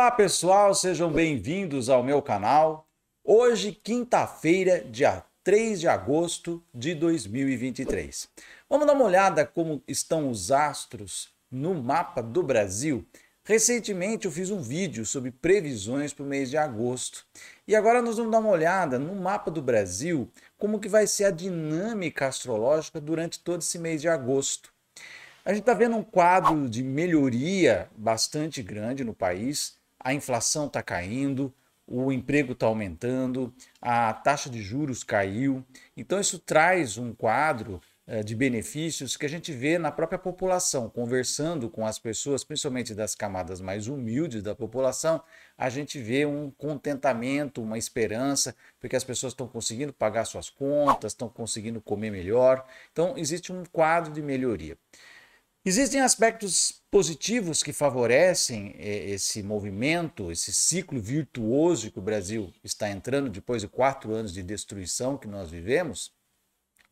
Olá pessoal, sejam bem-vindos ao meu canal. Hoje, quinta-feira, dia 3 de agosto de 2023. Vamos dar uma olhada como estão os astros no mapa do Brasil. Recentemente eu fiz um vídeo sobre previsões para o mês de agosto. E agora nós vamos dar uma olhada no mapa do Brasil, como que vai ser a dinâmica astrológica durante todo esse mês de agosto. A gente está vendo um quadro de melhoria bastante grande no país a inflação está caindo, o emprego está aumentando, a taxa de juros caiu. Então, isso traz um quadro eh, de benefícios que a gente vê na própria população. Conversando com as pessoas, principalmente das camadas mais humildes da população, a gente vê um contentamento, uma esperança, porque as pessoas estão conseguindo pagar suas contas, estão conseguindo comer melhor. Então, existe um quadro de melhoria. Existem aspectos positivos que favorecem eh, esse movimento, esse ciclo virtuoso que o Brasil está entrando depois de quatro anos de destruição que nós vivemos.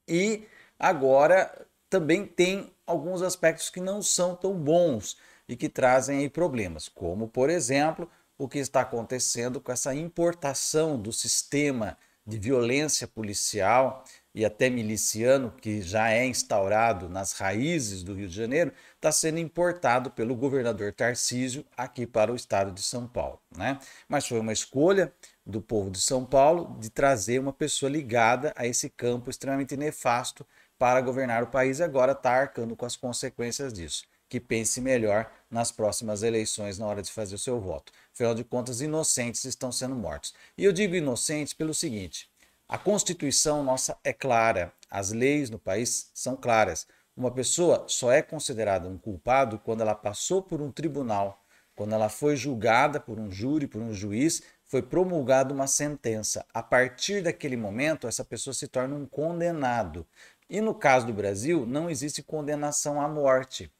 E agora também tem alguns aspectos que não são tão bons e que trazem problemas, como, por exemplo, o que está acontecendo com essa importação do sistema de violência policial e até miliciano, que já é instaurado nas raízes do Rio de Janeiro, está sendo importado pelo governador Tarcísio aqui para o estado de São Paulo. Né? Mas foi uma escolha do povo de São Paulo de trazer uma pessoa ligada a esse campo extremamente nefasto para governar o país e agora está arcando com as consequências disso. Que pense melhor nas próximas eleições na hora de fazer o seu voto. Afinal de contas, inocentes estão sendo mortos. E eu digo inocentes pelo seguinte: a Constituição nossa é clara, as leis no país são claras. Uma pessoa só é considerada um culpado quando ela passou por um tribunal, quando ela foi julgada por um júri, por um juiz, foi promulgada uma sentença. A partir daquele momento, essa pessoa se torna um condenado. E no caso do Brasil, não existe condenação à morte.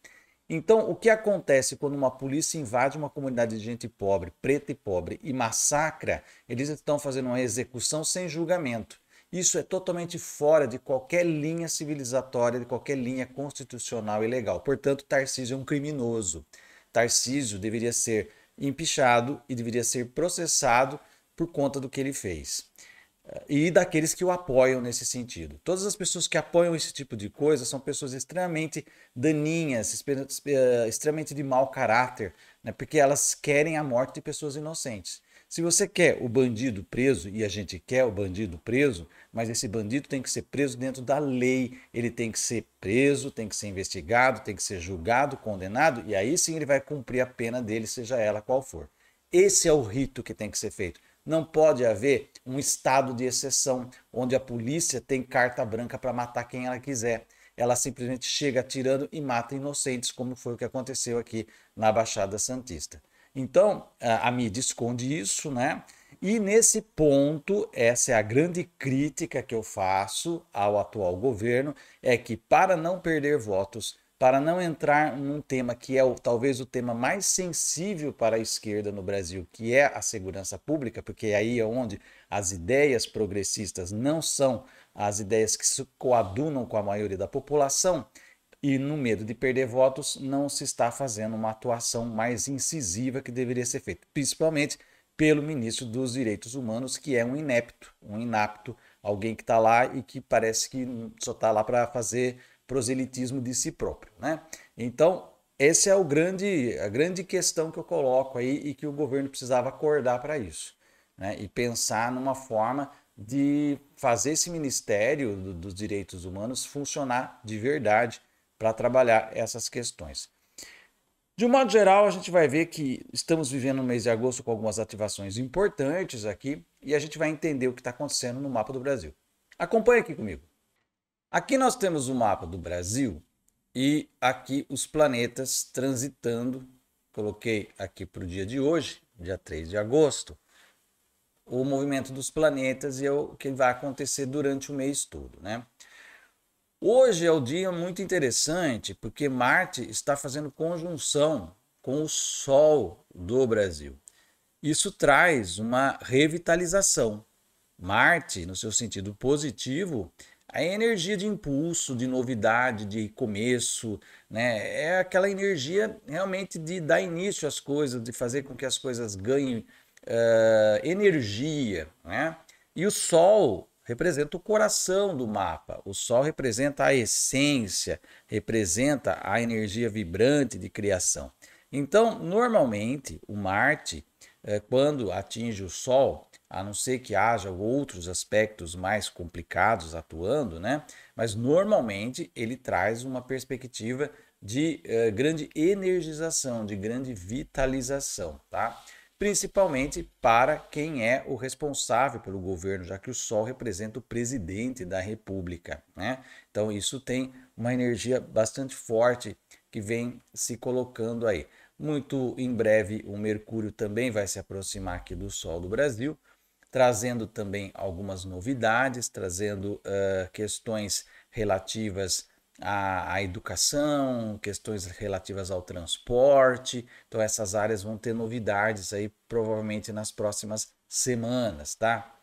Então, o que acontece quando uma polícia invade uma comunidade de gente pobre, preta e pobre, e massacra? Eles estão fazendo uma execução sem julgamento. Isso é totalmente fora de qualquer linha civilizatória, de qualquer linha constitucional e legal. Portanto, Tarcísio é um criminoso. Tarcísio deveria ser empichado e deveria ser processado por conta do que ele fez e daqueles que o apoiam nesse sentido. Todas as pessoas que apoiam esse tipo de coisa são pessoas extremamente daninhas, eh, extremamente de mau caráter, né? porque elas querem a morte de pessoas inocentes. Se você quer o bandido preso, e a gente quer o bandido preso, mas esse bandido tem que ser preso dentro da lei, ele tem que ser preso, tem que ser investigado, tem que ser julgado, condenado, e aí sim ele vai cumprir a pena dele, seja ela qual for. Esse é o rito que tem que ser feito. Não pode haver um estado de exceção onde a polícia tem carta branca para matar quem ela quiser. Ela simplesmente chega atirando e mata inocentes, como foi o que aconteceu aqui na Baixada Santista. Então, a mídia esconde isso, né? E nesse ponto, essa é a grande crítica que eu faço ao atual governo, é que para não perder votos, para não entrar num tema que é o, talvez o tema mais sensível para a esquerda no Brasil, que é a segurança pública, porque é aí é onde as ideias progressistas não são as ideias que se coadunam com a maioria da população, e no medo de perder votos, não se está fazendo uma atuação mais incisiva que deveria ser feita, principalmente pelo ministro dos Direitos Humanos, que é um inepto, um inapto, alguém que está lá e que parece que só está lá para fazer proselitismo de si próprio. Né? Então, essa é o grande, a grande questão que eu coloco aí e que o governo precisava acordar para isso. Né? E pensar numa forma de fazer esse Ministério do, dos Direitos Humanos funcionar de verdade para trabalhar essas questões. De um modo geral, a gente vai ver que estamos vivendo um mês de agosto com algumas ativações importantes aqui e a gente vai entender o que está acontecendo no mapa do Brasil. Acompanhe aqui comigo. Aqui nós temos o mapa do Brasil e aqui os planetas transitando. Coloquei aqui para o dia de hoje, dia 3 de agosto, o movimento dos planetas e é o que vai acontecer durante o mês todo, né? Hoje é o um dia muito interessante porque Marte está fazendo conjunção com o Sol do Brasil. Isso traz uma revitalização. Marte, no seu sentido positivo, a energia de impulso, de novidade, de começo, né? É aquela energia realmente de dar início às coisas, de fazer com que as coisas ganhem uh, energia, né? E o Sol representa o coração do mapa. O Sol representa a essência, representa a energia vibrante de criação. Então, normalmente, o Marte, quando atinge o Sol, a não ser que haja outros aspectos mais complicados atuando, né? Mas normalmente ele traz uma perspectiva de uh, grande energização, de grande vitalização, tá? Principalmente para quem é o responsável pelo governo, já que o Sol representa o presidente da República, né? Então isso tem uma energia bastante forte que vem se colocando aí. Muito em breve o Mercúrio também vai se aproximar aqui do Sol do Brasil trazendo também algumas novidades, trazendo uh, questões relativas à, à, educação, questões relativas ao transporte. Então, essas áreas vão ter novidades aí, provavelmente nas próximas semanas, tá?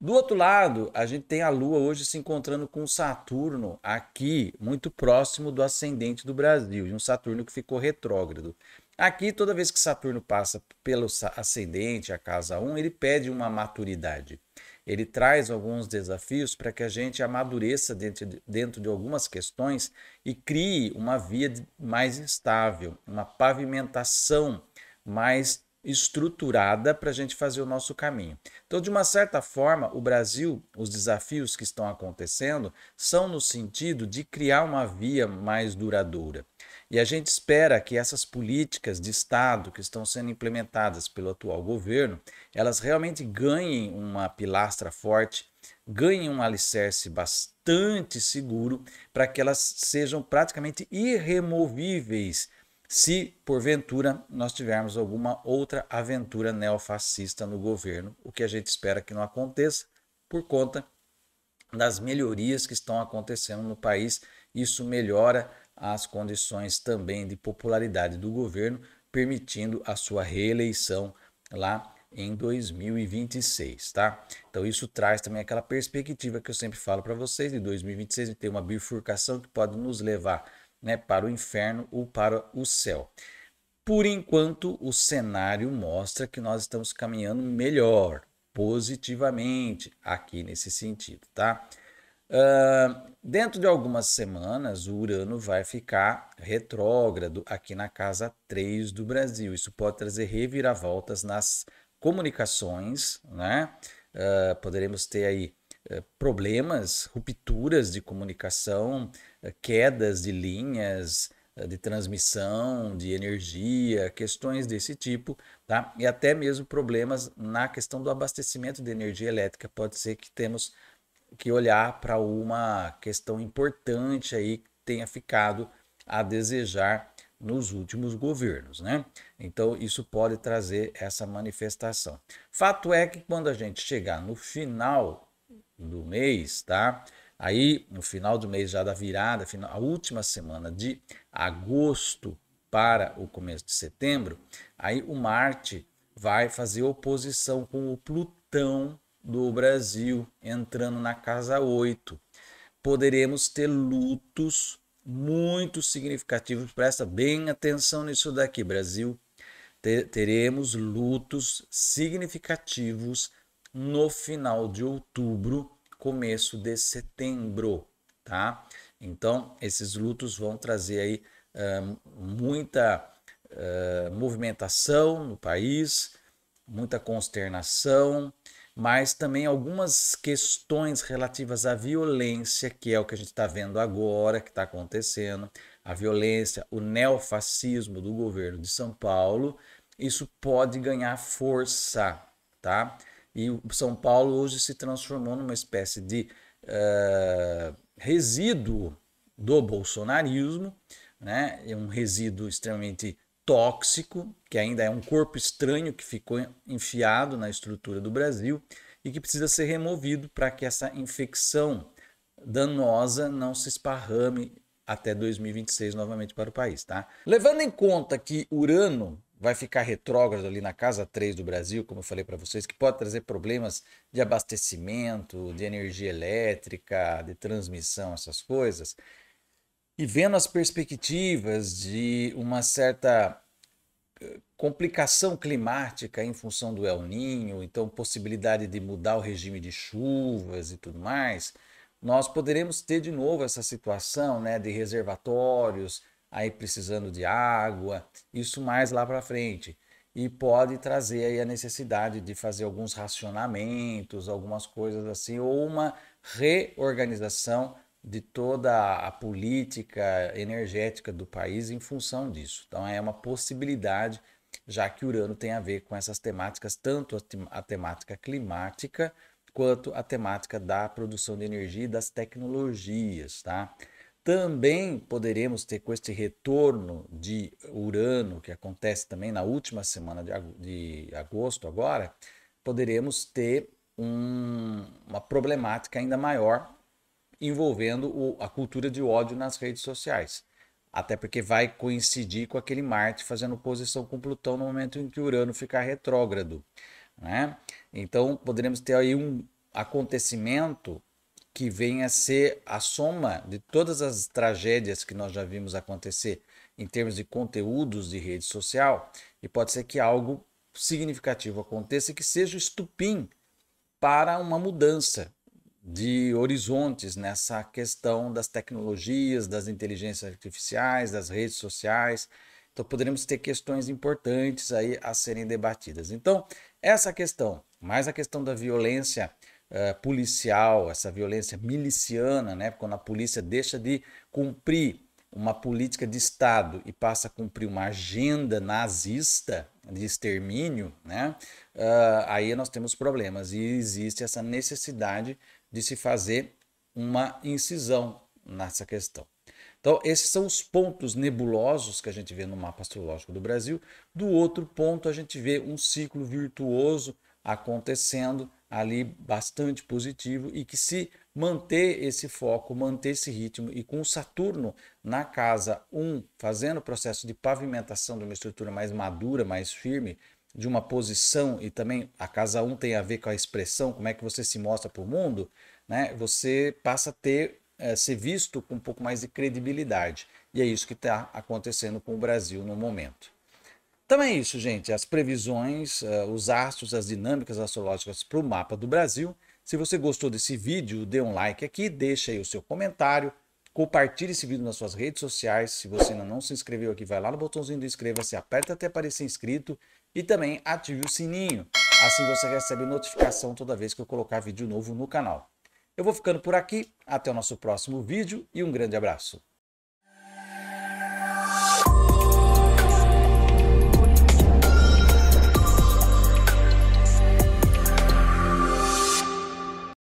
Do outro lado, a gente tem a Lua hoje se encontrando com Saturno aqui, muito próximo do ascendente do Brasil, e um Saturno que ficou retrógrado. Aqui, toda vez que Saturno passa pelo ascendente, a casa 1, ele pede uma maturidade. Ele traz alguns desafios para que a gente amadureça dentro de, dentro de algumas questões e crie uma via mais estável, uma pavimentação mais estruturada para a gente fazer o nosso caminho. Então, de uma certa forma, o Brasil, os desafios que estão acontecendo são no sentido de criar uma via mais duradoura. E a gente espera que essas políticas de Estado que estão sendo implementadas pelo atual governo, elas realmente ganhem uma pilastra forte, ganhem um alicerce bastante seguro para que elas sejam praticamente irremovíveis se porventura nós tivermos alguma outra aventura neofascista no governo, o que a gente espera que não aconteça por conta das melhorias que estão acontecendo no país, isso melhora às condições também de popularidade do governo, permitindo a sua reeleição lá em 2026, tá? Então isso traz também aquela perspectiva que eu sempre falo para vocês de 2026 ter uma bifurcação que pode nos levar, né, para o inferno ou para o céu. Por enquanto, o cenário mostra que nós estamos caminhando melhor, positivamente aqui nesse sentido, tá? Uh, dentro de algumas semanas, o Urano vai ficar retrógrado aqui na casa 3 do Brasil. Isso pode trazer reviravoltas nas comunicações, né? Uh, poderemos ter aí eh, problemas, rupturas de comunicação, eh, quedas de linhas, eh, de transmissão, de energia, questões desse tipo, tá? E até mesmo problemas na questão do abastecimento de energia elétrica. Pode ser que temos que olhar para uma questão importante aí que tenha ficado a desejar nos últimos governos, né? Então isso pode trazer essa manifestação. Fato é que quando a gente chegar no final do mês, tá? Aí no final do mês já da virada, final, a última semana de agosto para o começo de setembro, aí o Marte vai fazer oposição com o Plutão do Brasil entrando na casa 8. Poderemos ter lutos muito significativos. Presta bem atenção nisso daqui, Brasil. Teremos lutos significativos no final de outubro, começo de setembro, tá? Então, esses lutos vão trazer aí uh, muita uh, movimentação no país, muita consternação, mas também algumas questões relativas à violência, que é o que a gente está vendo agora, que está acontecendo, a violência, o neofascismo do governo de São Paulo, isso pode ganhar força, tá? E o São Paulo hoje se transformou numa espécie de uh, resíduo do bolsonarismo, né? É um resíduo extremamente tóxico, que ainda é um corpo estranho que ficou enfiado na estrutura do Brasil e que precisa ser removido para que essa infecção danosa não se esparrame até 2026 novamente para o país, tá? Levando em conta que Urano vai ficar retrógrado ali na casa 3 do Brasil, como eu falei para vocês, que pode trazer problemas de abastecimento, de energia elétrica, de transmissão, essas coisas e vendo as perspectivas de uma certa eh, complicação climática em função do El Ninho, então possibilidade de mudar o regime de chuvas e tudo mais, nós poderemos ter de novo essa situação, né, de reservatórios aí precisando de água, isso mais lá para frente. E pode trazer aí a necessidade de fazer alguns racionamentos, algumas coisas assim, ou uma reorganização de toda a política energética do país em função disso. Então é uma possibilidade, já que Urano tem a ver com essas temáticas, tanto a temática climática quanto a temática da produção de energia e das tecnologias, tá? Também poderemos ter com este retorno de Urano, que acontece também na última semana de agosto agora, poderemos ter um, uma problemática ainda maior envolvendo o, a cultura de ódio nas redes sociais. Até porque vai coincidir com aquele Marte fazendo oposição com Plutão no momento em que Urano ficar retrógrado. Né? Então, poderemos ter aí um acontecimento que venha a ser a soma de todas as tragédias que nós já vimos acontecer em termos de conteúdos de rede social, e pode ser que algo significativo aconteça que seja o estupim para uma mudança, de horizontes nessa questão das tecnologias, das inteligências artificiais, das redes sociais. Então, poderemos ter questões importantes aí a serem debatidas. Então, essa questão, mais a questão da violência uh, policial, essa violência miliciana, né? quando a polícia deixa de cumprir uma política de Estado e passa a cumprir uma agenda nazista de extermínio, né? Uh, aí nós temos problemas e existe essa necessidade de se fazer uma incisão nessa questão. Então, esses são os pontos nebulosos que a gente vê no mapa astrológico do Brasil. Do outro ponto, a gente vê um ciclo virtuoso acontecendo ali bastante positivo e que se manter esse foco, manter esse ritmo e com o Saturno na casa 1, um, fazendo o processo de pavimentação de uma estrutura mais madura, mais firme, de uma posição, e também a casa 1 um tem a ver com a expressão, como é que você se mostra para o mundo, né? você passa a ter, é, ser visto com um pouco mais de credibilidade. E é isso que está acontecendo com o Brasil no momento. Também então é isso, gente. As previsões, eh, os astros, as dinâmicas astrológicas para o mapa do Brasil. Se você gostou desse vídeo, dê um like aqui, deixa aí o seu comentário. Compartilhe esse vídeo nas suas redes sociais. Se você ainda não se inscreveu aqui, vai lá no botãozinho do inscreva-se, aperta até aparecer inscrito e também ative o sininho. Assim você recebe notificação toda vez que eu colocar vídeo novo no canal. Eu vou ficando por aqui, até o nosso próximo vídeo e um grande abraço.